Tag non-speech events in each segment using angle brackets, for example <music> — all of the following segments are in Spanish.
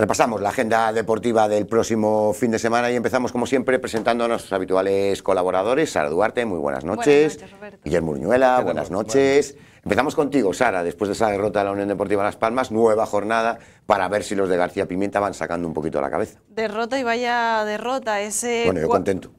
Repasamos la agenda deportiva del próximo fin de semana y empezamos, como siempre, presentando a nuestros habituales colaboradores. Sara Duarte, muy buenas noches. Buenas noches Guillermo buenas noches. Empezamos contigo, Sara, después de esa derrota de la Unión Deportiva Las Palmas, nueva jornada para ver si los de García Pimienta van sacando un poquito la cabeza. Derrota y vaya derrota. Ese bueno, yo contento.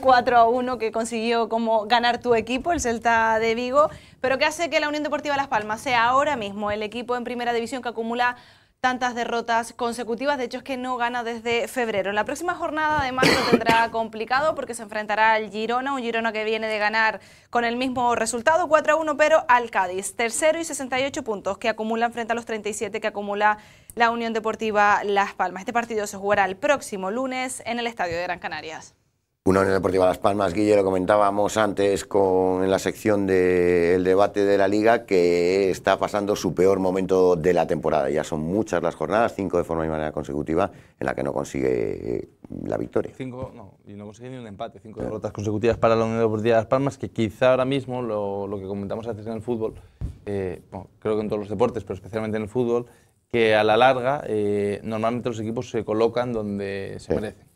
4 <laughs> a 1 que consiguió como ganar tu equipo, el Celta de Vigo, pero qué hace que la Unión Deportiva Las Palmas sea ahora mismo el equipo en primera división que acumula tantas derrotas consecutivas. De hecho, es que no gana desde febrero. En La próxima jornada, además, lo tendrá <coughs> complicado porque se enfrentará al Girona, un Girona que viene de ganar con el mismo resultado, 4 a 1, pero al Cádiz. Tercero y 68 puntos que acumulan frente a los 37 que acumula la Unión Deportiva Las Palmas. Este partido se jugará el próximo lunes en el Estadio de Gran Canarias. Una Unión Deportiva Las Palmas, Guille, lo comentábamos antes con, en la sección del debate de la liga, que está pasando su peor momento de la temporada. Ya son muchas las jornadas, cinco de forma y manera consecutiva, en la que no consigue eh, la victoria. Cinco, no, y no consigue ni un empate, cinco derrotas consecutivas para la Unión Deportiva Las Palmas, que quizá ahora mismo, lo, que comentamos antes en el fútbol, eh, creo que en todos los deportes, pero especialmente en el fútbol, que a la larga eh, normalmente los equipos se colocan donde se merecen.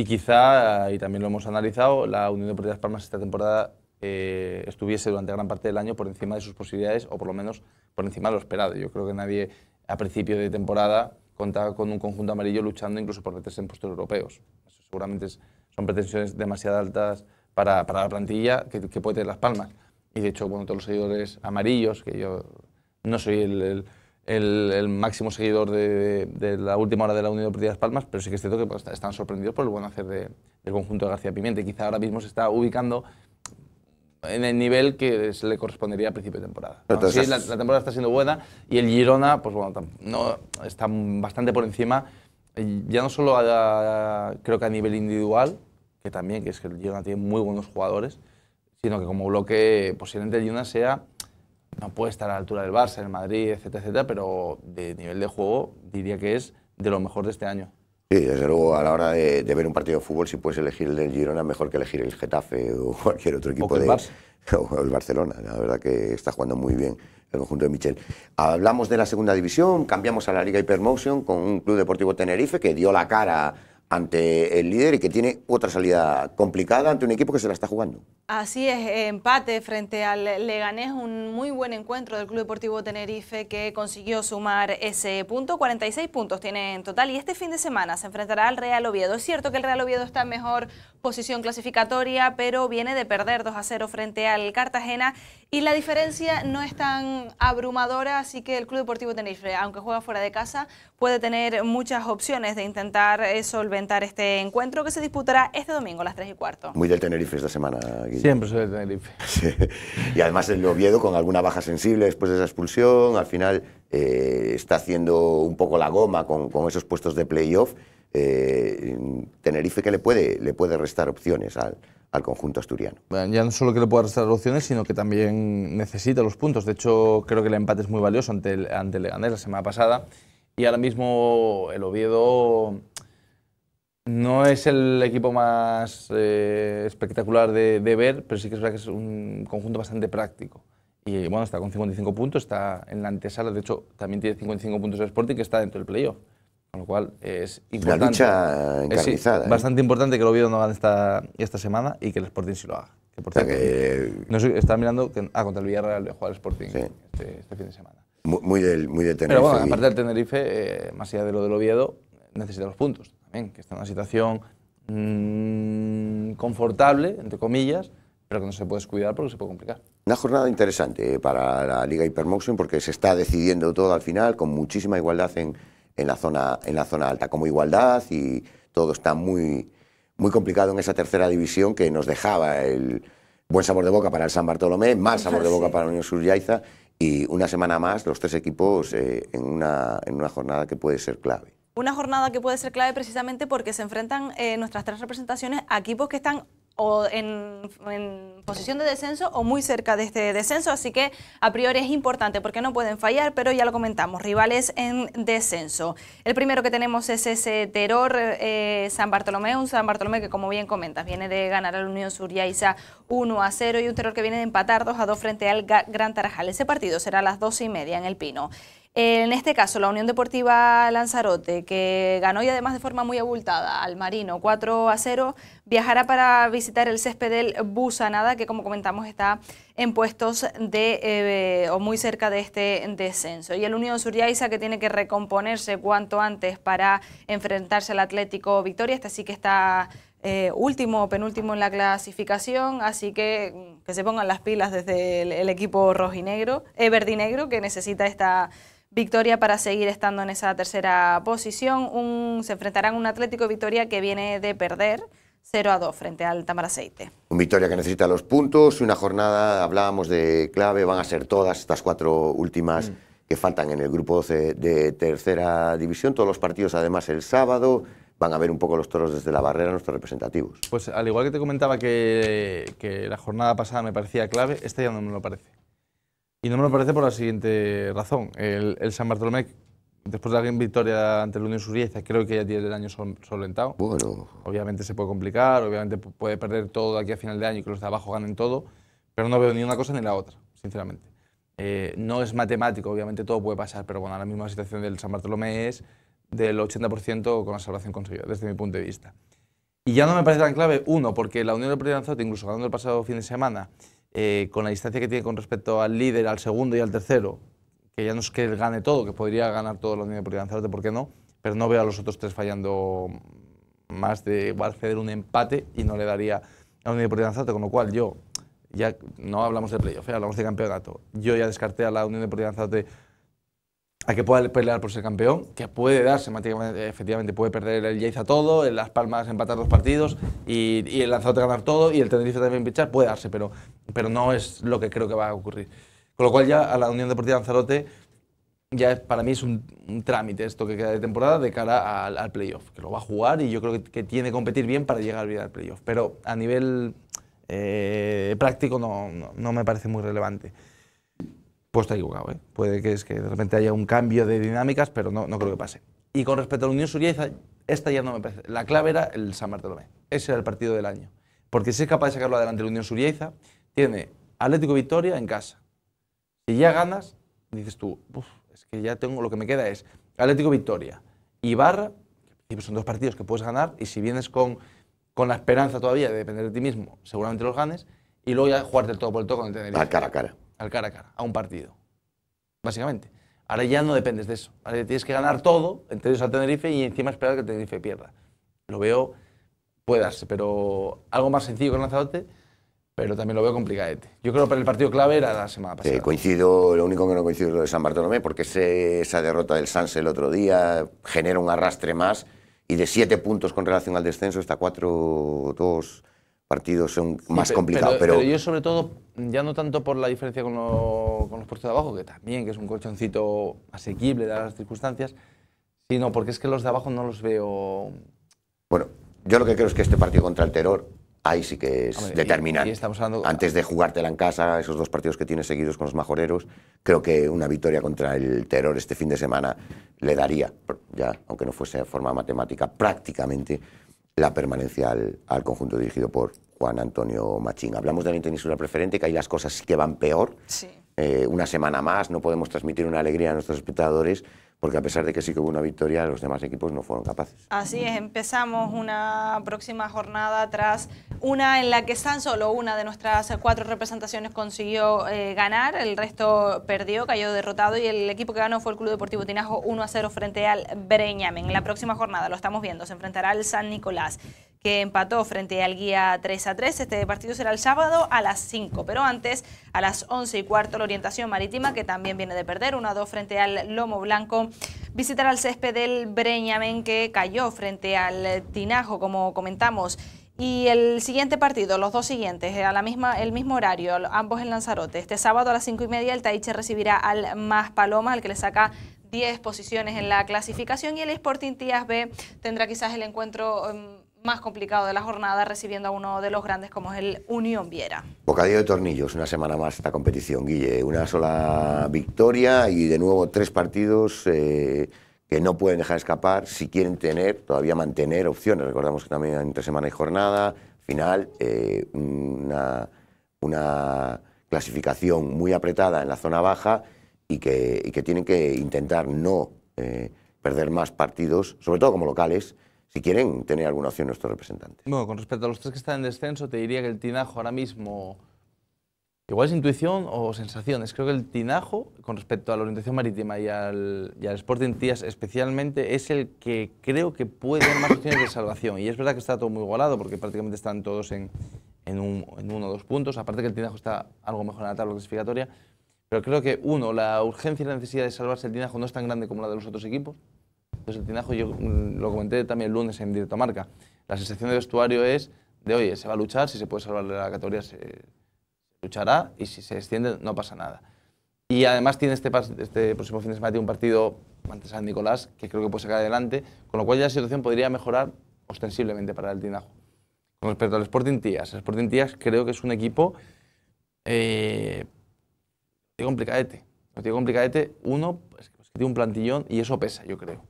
Y quizá, y también lo hemos analizado, la Unión de Las Palmas esta temporada eh, estuviese durante gran parte del año por encima de sus posibilidades o por lo menos por encima de lo esperado. Yo creo que nadie a principio de temporada contaba con un conjunto amarillo luchando incluso por meterse en puestos europeos. seguramente son pretensiones demasiado altas para, la plantilla que, puede tener Las Palmas. Y de hecho, bueno, todos los seguidores amarillos, que yo no soy el el, máximo seguidor de, la última hora de la Unión de Las Palmas, pero sí que es cierto que pues, están sorprendidos por el buen hacer de, del conjunto de García Pimienta. Quizá ahora mismo se está ubicando en el nivel que se le correspondería a principio de temporada. la, temporada está siendo buena y el Girona, pues bueno, no, está bastante por encima, eh, ya no solo creo que a nivel individual, que también, que es que el Girona tiene muy buenos jugadores, sino que como bloque posiblemente pues, el Girona sea no puede estar a la altura del Barça, el Madrid, etcétera, etcétera, pero de nivel de juego diría que es de lo mejor de este año. Sí, desde luego a la hora de, ver un partido de fútbol, si puedes elegir el del Girona, mejor que elegir el Getafe o <laughs> cualquier otro equipo de <laughs> o el Barcelona. La verdad que está jugando muy bien el conjunto de Michel. Hablamos de la segunda división, cambiamos a la Liga Hypermotion con un club deportivo Tenerife que dio la cara ante el líder y que tiene otra salida complicada ante un equipo que se la está jugando. Así es, empate frente al Leganés, un muy buen encuentro del Club Deportivo Tenerife que consiguió sumar ese punto, 46 puntos tiene en total y este fin de semana se enfrentará al Real Oviedo. Es cierto que el Real Oviedo está mejor posición clasificatoria, pero viene de perder 2 a 0 frente al Cartagena y la diferencia no es tan abrumadora, así que el Club Deportivo Tenerife, aunque juega fuera de casa, puede tener muchas opciones de intentar eh, solventar este encuentro que se disputará este domingo a las 3 y cuarto. Muy del Tenerife esta semana. Guillermo. Siempre soy del Tenerife. <laughs> Y además el Oviedo con alguna baja sensible después de esa expulsión, al final eh, está haciendo un poco la goma con, con esos puestos de playoff eh, Tenerife que le puede, le puede restar opciones al, conjunto asturiano. ya no solo que le pueda restar opciones, sino que también necesita los puntos. De hecho, creo que el empate es muy valioso ante el, ante Leganés la semana pasada. Y ahora mismo el Oviedo no es el equipo más eh, espectacular de, ver, pero sí que es que es un conjunto bastante práctico. Y bueno, está con 55 puntos, está en la antesala, de hecho también tiene 55 puntos de Sporting, que está dentro del playoff. Con lo cual es importante. lucha encarnizada. ¿eh? bastante importante que el Oviedo no haga esta, esta semana y que el Sporting sí lo haga. Que está mirando que, ah, contra el Villarreal de jugar el Sporting este, este, fin de semana. Muy, muy, Tenerife. Pero bueno, aparte del Tenerife, eh, más allá de lo del Oviedo, necesita los puntos también, que está en una situación mm, confortable, entre comillas, pero que no se puede descuidar porque se puede complicar. Una jornada interesante eh, para la Liga Hypermotion porque se está decidiendo todo al final con muchísima igualdad en, en la zona, en la zona alta, como igualdad y todo está muy, muy complicado en esa tercera división que nos dejaba el buen sabor de boca para el San Bartolomé, mal ah, sabor de boca para el Unión Yaiza y una semana más los tres equipos eh, en, una, en una jornada que puede ser clave. Una jornada que puede ser clave precisamente porque se enfrentan eh, nuestras tres representaciones a equipos que están o en, posición de descenso o muy cerca de este descenso, así que a priori es importante porque no pueden fallar, pero ya lo comentamos, rivales en descenso. El primero que tenemos es ese Terror eh, San Bartolomé, un San Bartolomé que como bien comentas viene de ganar a la Unión Yaiza 1 a 0 y un Terror que viene de empatar 2 a 2 frente al Gran Tarajal. Ese partido será a las 12 y media en el Pino. En este caso, la Unión Deportiva Lanzarote, que ganó y además de forma muy abultada al Marino 4 a 0, viajará para visitar el césped del Busanada, que como comentamos está en puestos de eh, o muy cerca de este descenso. Y el Unión Suriaiza, que tiene que recomponerse cuanto antes para enfrentarse al Atlético Victoria, este sí que está eh, último o penúltimo en la clasificación, así que mm, que se pongan las pilas desde el, equipo rojinegro, eh, verdinegro, que necesita esta Victoria para seguir estando en esa tercera posición. Un, se enfrentarán un Atlético Victoria que viene de perder 0 a 2 frente al Tamaraceite. Un Victoria que necesita los puntos, una jornada, hablábamos de clave, van a ser todas estas cuatro últimas mm. que faltan en el grupo 12 de tercera división, todos los partidos además el sábado. Van a ver un poco los toros desde la barrera nuestros representativos. Pues al igual que te comentaba que, que la jornada pasada me parecía clave, esta ya no me lo parece. Y no me lo parece por la siguiente razón. El, San Bartolomé, después de la victoria ante el Unión Surieza, creo que ya tiene el año solventado. Bueno. Obviamente se puede complicar, obviamente puede perder todo aquí a final de año y que los de abajo ganen todo, pero no veo ni una cosa ni la otra, sinceramente. Eh, no es matemático, obviamente todo puede pasar, pero bueno, ahora mismo la situación del San Bartolomé es del 80% con la salvación conseguida, desde mi punto de vista. Y ya no me parece tan clave, uno, porque la Unión de Lanzarote, incluso ganando el pasado fin de semana, eh, con la distancia que tiene con respecto al líder, al segundo y al tercero, que ya no es que él gane todo, que podría ganar todo la Unión Deportiva Lanzarote, ¿por qué no? Pero no veo a los otros tres fallando más de igual ceder un empate y no le daría a la Unión Deportiva Lanzarote, con lo cual yo, ya no hablamos de playoff, ¿eh? hablamos de campeonato. Yo ya descarté a la Unión Deportiva Lanzarote a que pueda pelear por ser campeón, que puede darse, efectivamente puede perder el a todo, Las Palmas empatar dos partidos y, el Lanzarote ganar todo y el Tenerife también pinchar, puede darse, pero, pero no es lo que creo que va a ocurrir. Con lo cual ya a la Unión Deportiva Lanzarote ya para mí es un, trámite esto que queda de temporada de cara al, playoff, que lo va a jugar y yo creo que, tiene que competir bien para llegar bien al playoff, pero a nivel eh, práctico no me parece muy relevante pues está equivocado. ¿eh? Puede que, es que de repente haya un cambio de dinámicas, pero no, no creo que pase. Y con respecto a la Unión Surieza, esta ya no me parece. La clave era el San Bartolomé. Ese era el partido del año. Porque si es capaz de sacarlo adelante la Unión Surieza, tiene Atlético Victoria en casa. Si ya ganas, dices tú, es que ya tengo lo que me queda es Atlético Victoria y Barra, que son dos partidos que puedes ganar y si vienes con, con la esperanza todavía de depender de ti mismo, seguramente los ganes y luego ya jugarte el todo por el todo con el Tenerife. cara a cara al cara a cara, a un partido. Básicamente. Ahora ya no dependes de eso. tienes que ganar todo, entre ellos Tenerife y encima esperar que Tenerife pierda. Lo veo, puede darse, pero algo más sencillo que el lanzadote, pero también lo veo complicadete. Yo creo que para el partido clave era la semana pasada. coincido, lo único que no coincido es lo de San Bartolomé, porque esa derrota del Sanse el otro día genera un arrastre más y de siete puntos con relación al descenso está cuatro, dos, partidos son más complicados. Pero, yo sobre todo, ya no tanto por la diferencia con, los puestos de abajo, que también que es un colchoncito asequible de las circunstancias, sino porque es que los de abajo no los veo... Bueno, yo lo que creo es que este partido contra el terror ahí sí que es determinante. estamos Antes de jugártela en casa, esos dos partidos que tienes seguidos con los majoreros, creo que una victoria contra el terror este fin de semana le daría, ya, aunque no fuese de forma matemática, prácticamente la permanencia al, conjunto dirigido por Juan Antonio Machín. Hablamos de la intensidad preferente, que ahí las cosas que van peor. Sí. Eh, una semana más, no podemos transmitir una alegría a nuestros espectadores porque a pesar de que sí que hubo una victoria, los demás equipos no fueron capaces. Así es, empezamos una próxima jornada tras una en la que tan solo una de nuestras cuatro representaciones consiguió eh, ganar, el resto perdió, cayó derrotado y el equipo que ganó fue el Club Deportivo Tinajo 1 0 frente al Breñamen. En la próxima jornada, lo estamos viendo, se enfrentará al San Nicolás que empató frente al guía 3 a 3. Este partido será el sábado a las 5, pero antes a las 11 y cuarto la orientación marítima que también viene de perder 1 a 2 frente al Lomo Blanco. Visitar al césped del Breñamen que cayó frente al Tinajo, como comentamos. Y el siguiente partido, los dos siguientes, a la misma, el mismo horario, ambos en Lanzarote. Este sábado a las 5 y media el Taiche recibirá al Más Paloma, al que le saca 10 posiciones en la clasificación. Y el Sporting Tías B tendrá quizás el encuentro em, más complicado de la jornada recibiendo a uno de los grandes como es el Unión Viera. Bocadillo de tornillos, una semana más esta competición, Guille. Una sola victoria y de nuevo tres partidos eh, que no pueden dejar escapar si quieren tener, todavía mantener opciones. Recordamos que también entre semana y jornada, final, eh, una, clasificación muy apretada en la zona baja y que, tienen que intentar no eh, perder más partidos, sobre todo como locales, si quieren tener alguna opción nuestros representantes. Bueno, con respecto a los tres que están en descenso, te diría que el Tinajo ahora mismo, igual es intuición o sensaciones, creo que el Tinajo, con respecto a la orientación marítima y al, y Sporting Tías especialmente, es el que creo que puede dar más opciones de salvación. Y es verdad que está todo muy igualado, porque prácticamente están todos en, en, en uno o dos puntos, aparte que el Tinajo está algo mejor en la tabla clasificatoria, pero creo que, uno, la urgencia y la necesidad de salvarse el Tinajo no es tan grande como la de los otros equipos, entonces el tinajo, yo mm, lo comenté también el lunes en Directo Marca, la sensación de vestuario es de, oye, se va a luchar, si se puede salvar la categoría se luchará y si se extiende no pasa nada. Y además tiene este, este próximo fin de semana un partido ante San Nicolás que creo que puede sacar adelante, con lo cual ya la situación podría mejorar ostensiblemente para el Tinajo. Con respecto al Sporting Tías, el Sporting Tías creo que es un equipo eh, complicadete. No tiene complicadete, uno, es pues, que tiene un plantillón y eso pesa, yo creo.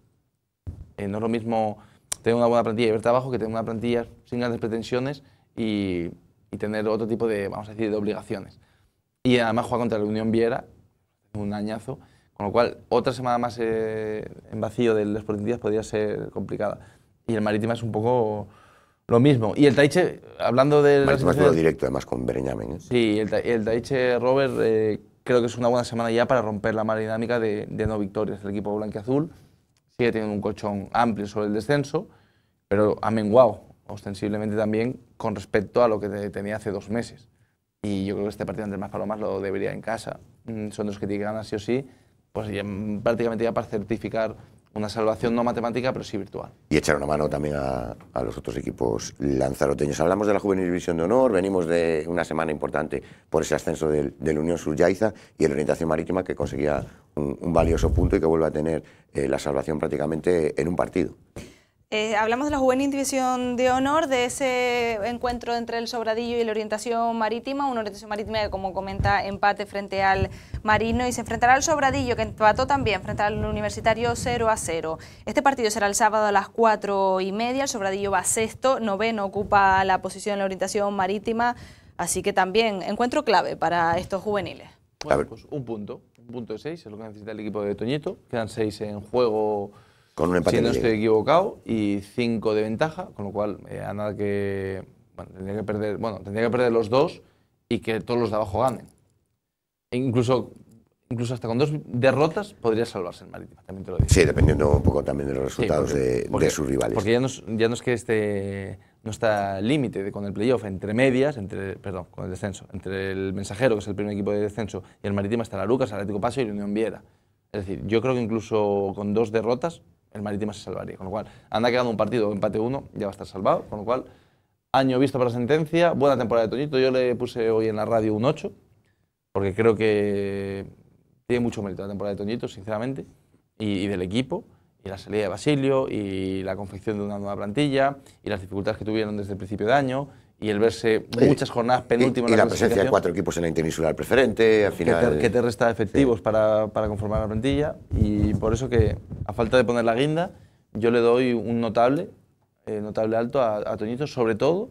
Eh, no es lo mismo tener una buena plantilla y ver trabajo que tener una plantilla sin grandes pretensiones y, tener otro tipo de, vamos a decir, de obligaciones. Y además juega contra la Unión Viera, un añazo, con lo cual otra semana más eh, en vacío del Sporting Días podría ser complicada. Y el Marítima es un poco lo mismo. Y el Taiche, hablando del... Marítima quedó directo además con Berenyamen. ¿eh? Sí, el, el Taiche Robert creo que es una buena semana ya para romper la mala dinámica de, no victorias del equipo blanco azul sigue un colchón amplio sobre el descenso, pero ha menguado ostensiblemente también con respecto a lo que tenía hace dos meses. Y yo creo que este partido ante el Más Palomas lo debería en casa. Mm, son dos que tienen ganas sí o sí, pues mm, prácticamente ya para certificar una salvación no matemática, pero sí virtual. Y echar una mano también a, los otros equipos lanzaroteños. Hablamos de la Juvenil División de Honor, venimos de una semana importante por ese ascenso del, la Unión yaiza y el Orientación Marítima que conseguía un, valioso punto y que vuelve a tener eh, la salvación prácticamente en un partido. Eh, hablamos de la Juvenil División de Honor, de ese encuentro entre el Sobradillo y la Orientación Marítima, una Orientación Marítima que, como comenta, empate frente al Marino y se enfrentará al Sobradillo, que empató también frente al Universitario 0 a 0. Este partido será el sábado a las 4 y media, el Sobradillo va sexto, noveno ocupa la posición de la Orientación Marítima, así que también encuentro clave para estos juveniles. pues un punto, un punto de seis es lo que necesita el equipo de Toñito, quedan seis en juego con Si no estoy equivocado, y 5 de ventaja, con lo cual eh, a nada que. Bueno, tendría que perder. Bueno, tendría que perder los dos y que todos los de abajo ganen. E incluso incluso hasta con dos derrotas podría salvarse el marítimo también te lo digo. Sí, dependiendo un poco también de los resultados de, de, sus rivales. Porque ya no, ya no es que este no está límite con el playoff entre medias, entre perdón, con el descenso, entre el Mensajero, que es el primer equipo de descenso, y el marítimo está la Lucas, Atlético Paso y la Unión Viera. Es decir, yo creo que incluso con dos derrotas el Marítimo se salvaría. Con lo cual, anda quedando un partido, empate uno, ya va a estar salvado. Con lo cual, año visto para sentencia, buena temporada de Toñito. Yo le puse hoy en la radio un 8, porque creo que tiene mucho mérito la temporada de Toñito, sinceramente, y, y del equipo, y la salida de Basilio, y la confección de una nueva plantilla, y las dificultades que tuvieron desde el principio de año, y el verse muchas jornadas penúltimas. Y, la presencia de cuatro equipos en la interinsular preferente, al final. Que te, resta efectivos para, para, conformar la plantilla y por eso que, a falta de poner la guinda, yo le doy un notable, eh, notable alto a, a Toñito, sobre todo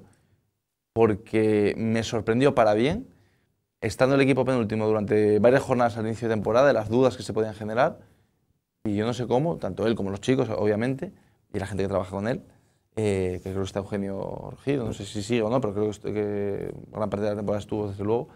porque me sorprendió para bien, estando el equipo penúltimo durante varias jornadas al inicio de temporada, de las dudas que se podían generar, y yo no sé cómo, tanto él como los chicos, obviamente, y la gente que trabaja con él, eh, que creo que está Eugenio Orgido, no sé si sigue o no, pero creo que, que gran parte de la temporada estuvo desde luego,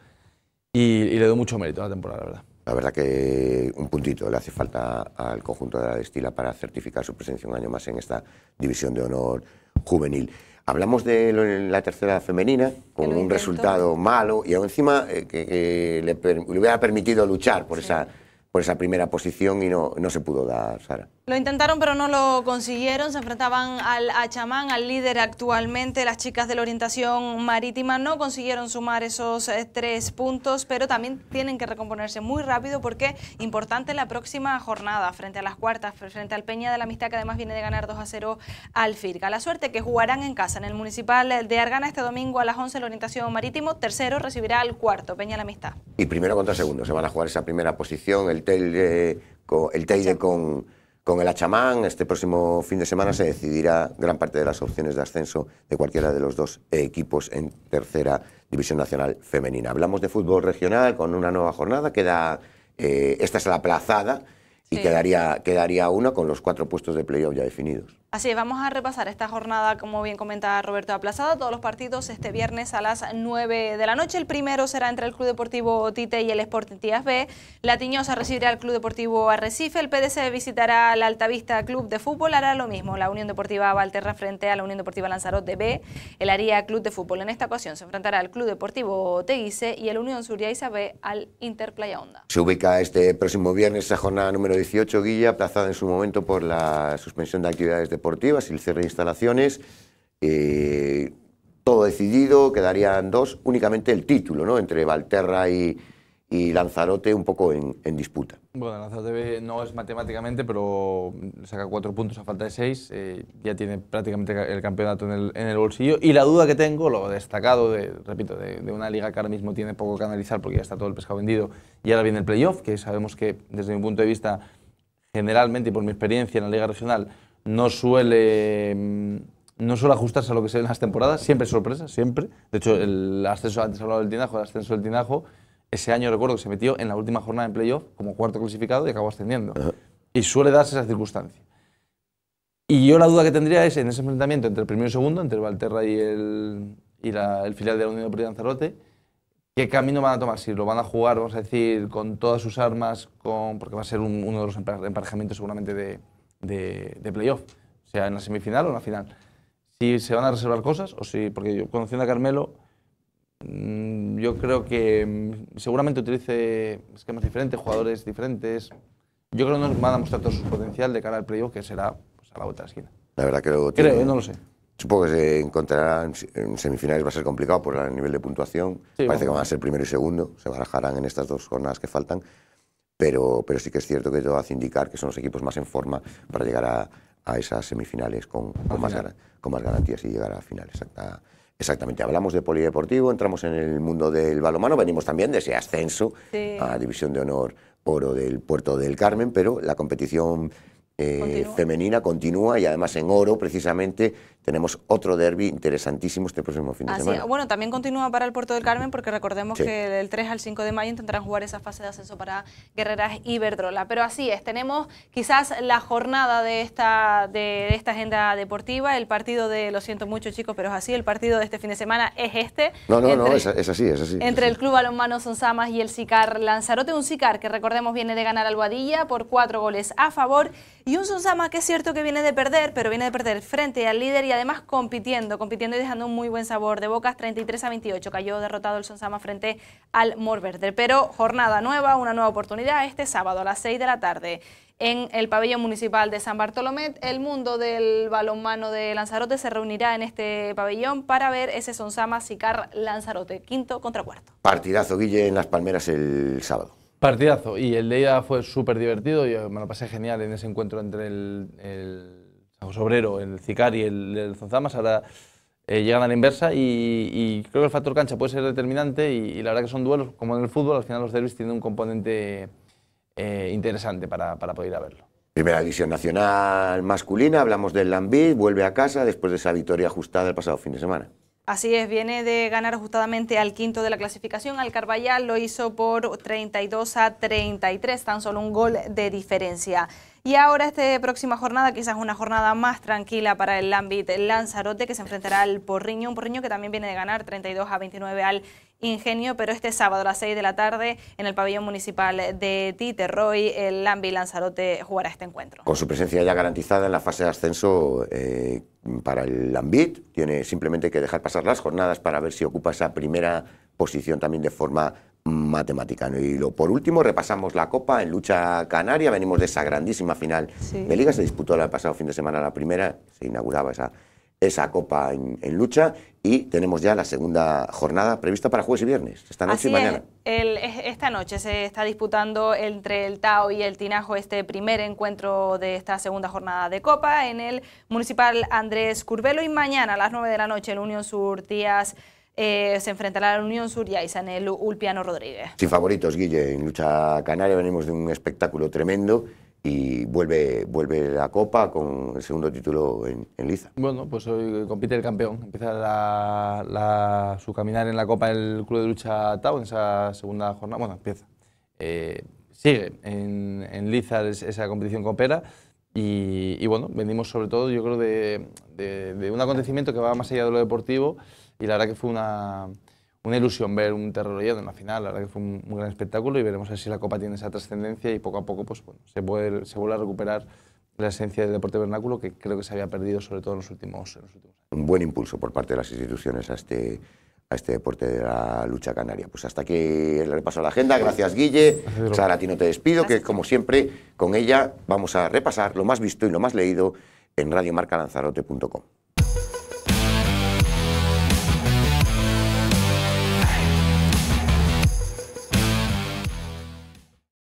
y, le doy mucho mérito a la temporada, la verdad. La verdad que un puntito le hace falta al conjunto de la Destila para certificar su presencia un año más en esta división de honor juvenil. Hablamos de la tercera femenina con un resultado malo y aún encima eh, que, le, hubiera permitido luchar por esa por esa primera posición y no, se pudo dar, Sara. Lo intentaron pero no lo consiguieron, se enfrentaban al Chamán, al líder actualmente, las chicas de la orientación marítima no consiguieron sumar esos eh, tres puntos, pero también tienen que recomponerse muy rápido porque importante la próxima jornada frente a las cuartas, frente al Peña de la Amistad que además viene de ganar 2 a 0 al Firca... La suerte que jugarán en casa en el Municipal de Argana este domingo a las 11 la orientación marítimo, tercero recibirá al cuarto, Peña de la Amistad. Y primero contra segundo, se van a jugar esa primera posición, el el Teide con, el Teide con, el Achamán. Este próximo fin de semana se decidirá gran parte de las opciones de ascenso de cualquiera de los dos equipos en tercera división nacional femenina. Hablamos de fútbol regional con una nueva jornada. Queda, eh, esta es la aplazada y quedaría, quedaría una con los cuatro puestos de playoff ya definidos. Así es, vamos a repasar esta jornada, como bien comentaba Roberto Aplazada, todos los partidos este viernes a las 9 de la noche. El primero será entre el Club Deportivo Tite y el Sport Tías B. La Tiñosa recibirá al Club Deportivo Arrecife. El PDC visitará al Altavista Club de Fútbol. Hará lo mismo la Unión Deportiva Valterra frente a la Unión Deportiva Lanzarote B. El Aria Club de Fútbol. En esta ocasión se enfrentará al Club Deportivo Teguise y el Unión Suria Isabel al Playa Onda. Se ubica este próximo viernes la jornada número 18, Guilla, aplazada en su momento por la suspensión de actividades de deportivas y el cierre de instalaciones. Eh, todo decidido, quedarían dos, únicamente el título, ¿no? Entre Valterra y, y Lanzarote un poco en, disputa. Bueno, Lanzarote no es matemáticamente, pero saca cuatro puntos a falta de seis, eh, ya tiene prácticamente el campeonato en el, en el, bolsillo. Y la duda que tengo, lo destacado, de, repito, de, de, una liga que ahora mismo tiene poco que analizar porque ya está todo el pescado vendido, y ahora viene el playoff, que sabemos que desde mi punto de vista, generalmente y por mi experiencia en la liga regional, no suele, mm, no ajustarse a lo que se ve en las temporadas, siempre sorpresa, siempre. De hecho, el ascenso, antes hablado del Tinajo, el ascenso del Tinajo, ese año recuerdo que se metió en la última jornada en playoff como cuarto clasificado y acabó ascendiendo. Y suele darse esa circunstancia. Y yo la duda que tendría es en ese enfrentamiento entre el primero y el segundo, entre Valterra y el, y filial de la Unión de Lanzarote, ¿qué camino van a tomar? Si lo van a jugar, vamos a decir, con todas sus armas, con, porque va a ser uno de los emparejamientos seguramente de, de, playoff, sea, en la semifinal o en la final. Si se van a reservar cosas, o si, porque yo conociendo a Carmelo, mm, yo creo que mm, seguramente utilice esquemas diferentes, jugadores diferentes. Yo creo que nos van a mostrar todo su potencial de cara al playoff, que será pues, a la otra esquina. La verdad que luego Creo, no lo sé. Supongo que se encontrarán en semifinales, va a ser complicado por el nivel de puntuación. Parece que van a ser primero y segundo, se barajarán en estas dos jornadas que faltan pero, pero sí que es cierto que todo hace indicar que son los equipos más en forma para llegar a, esas semifinales con, más garantías y llegar a finales. Exacta, exactamente, hablamos de polideportivo, entramos en el mundo del balonmano, venimos también de ese ascenso a División de Honor Oro del Puerto del Carmen, pero la competición eh, femenina continúa y además en oro precisamente tenemos otro derby interesantísimo este próximo fin de semana. Bueno, también continúa para el Puerto del Carmen porque recordemos que del 3 al 5 de mayo intentarán jugar esa fase de ascenso para Guerreras y Verdrola. Pero así es, tenemos quizás la jornada de esta, de, esta agenda deportiva, el partido de, lo siento mucho chicos, pero es así, el partido de este fin de semana es este. No, no, no, es, así, es así. Entre el Club Balonmano Sonsamas y el Sicar Lanzarote, un Sicar que recordemos viene de ganar al Guadilla por cuatro goles a favor y un Sonsamas que es cierto que viene de perder, pero viene de perder frente al líder y además compitiendo, compitiendo y dejando un muy buen sabor de bocas, 33 a 28, cayó derrotado el Sonsama frente al Morverde, pero jornada nueva, una nueva oportunidad este sábado a las 6 de la tarde en el pabellón municipal de San Bartolomé. El mundo del balonmano de Lanzarote se reunirá en este pabellón para ver ese Sonsama Sicar Lanzarote, quinto contra cuarto. Partidazo, Guille, en Las Palmeras el sábado. Partidazo, y el día fue súper divertido, y eh, me lo pasé genial en ese encuentro entre el o Obrero, el Cicari, y el Zonzamas, ahora eh, llegan a la inversa y, creo que el factor cancha puede ser determinante y, la verdad que son duelos, como en el fútbol, al final los derbis tienen un componente eh, interesante para, para poder ir a verlo. Primera división nacional masculina, hablamos del Lambí, vuelve a casa después de esa victoria ajustada el pasado fin de semana. Así es, viene de ganar ajustadamente al quinto de la clasificación, al Carballal lo hizo por 32 a 33, tan solo un gol de diferencia. Y ahora esta próxima jornada, quizás una jornada más tranquila para el Lambit Lanzarote, que se enfrentará al Porriño, un Porriño que también viene de ganar 32 a 29 al Ingenio, pero este sábado a las 6 de la tarde en el pabellón municipal de Titerroy, el Lambit Lanzarote jugará este encuentro. Con su presencia ya garantizada en la fase de ascenso eh, para el Lambit, tiene simplemente que dejar pasar las jornadas para ver si ocupa esa primera posición también de forma matemática. Y lo, por último, repasamos la Copa en lucha canaria. Venimos de esa grandísima final de Liga. Se disputó el pasado fin de semana la primera, se inauguraba esa, esa Copa en, lucha. Y tenemos ya la segunda jornada prevista para jueves y viernes, esta noche y mañana. esta noche se está disputando entre el Tao y el Tinajo este primer encuentro de esta segunda jornada de Copa en el Municipal Andrés Curvelo. Y mañana a las 9 de la noche el Unión Sur Tías. Eh, se enfrentará a la Unión Sur y Isanel Ulpiano Rodríguez. Sin favoritos, Guille, en lucha canaria venimos de un espectáculo tremendo y vuelve, vuelve la Copa con el segundo título en, Liza. Bueno, pues hoy compite el campeón. Empieza su caminar en la Copa del Club de Lucha Tau en esa segunda jornada. Bueno, empieza. Eh, sigue en, en Liza esa competición con y, bueno, venimos sobre todo, yo creo, de, de, un acontecimiento que va más allá de lo deportivo y la verdad que fue una, una ilusión ver un Terror en la final, la verdad que fue un, gran espectáculo y veremos a ver si la Copa tiene esa trascendencia y poco a poco pues, bueno, se, puede, se vuelve a recuperar la esencia del deporte vernáculo que creo que se había perdido sobre todo en los últimos, en los últimos años. Un buen impulso por parte de las instituciones a este este deporte de la lucha canaria. Pues hasta aquí el repaso a la agenda. Gracias, Guille. Sara, a ti no te despido, que como siempre, con ella vamos a repasar lo más visto y lo más leído en radiomarcalanzarote.com.